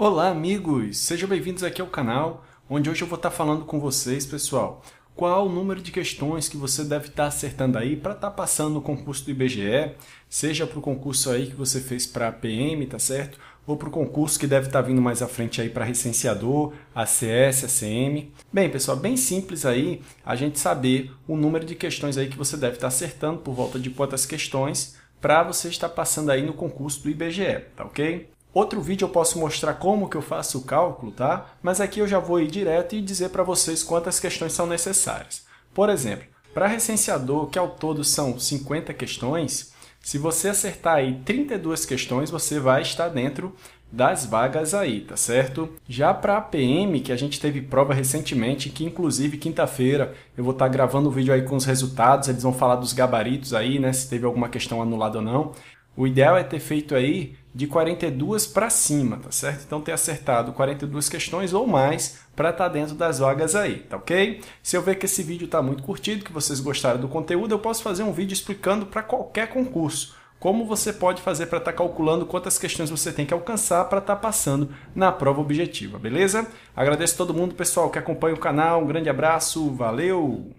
Olá, amigos! Sejam bem-vindos aqui ao canal, onde hoje eu vou estar tá falando com vocês, pessoal, qual o número de questões que você deve estar tá acertando aí para estar tá passando no concurso do IBGE, seja para o concurso aí que você fez para a PM, tá certo? Ou para o concurso que deve estar vindo mais à frente aí para recenseador, ACS, ACM. Bem, pessoal, bem simples aí a gente saber o número de questões aí que você deve estar acertando, por volta de quantas questões, para você estar passando aí no concurso do IBGE, tá ok? Outro vídeo eu posso mostrar como que eu faço o cálculo, tá? Mas aqui eu já vou ir direto e dizer para vocês quantas questões são necessárias. Por exemplo, para recenseador, que ao todo são 50 questões, se você acertar aí 32 questões, você vai estar dentro das vagas aí, tá certo? Já para a PM, que a gente teve prova recentemente, que inclusive quinta-feira eu vou estar gravando o um vídeo aí com os resultados, eles vão falar dos gabaritos aí, né, se teve alguma questão anulada ou não. O ideal é ter feito aí de 42 para cima, tá certo? Então ter acertado 42 questões ou mais para estar tá dentro das vagas aí, tá ok? Se eu ver que esse vídeo está muito curtido, que vocês gostaram do conteúdo, eu posso fazer um vídeo explicando para qualquer concurso como você pode fazer para estar tá calculando quantas questões você tem que alcançar para estar tá passando na prova objetiva, beleza? Agradeço todo mundo, pessoal, que acompanha o canal. Um grande abraço, valeu!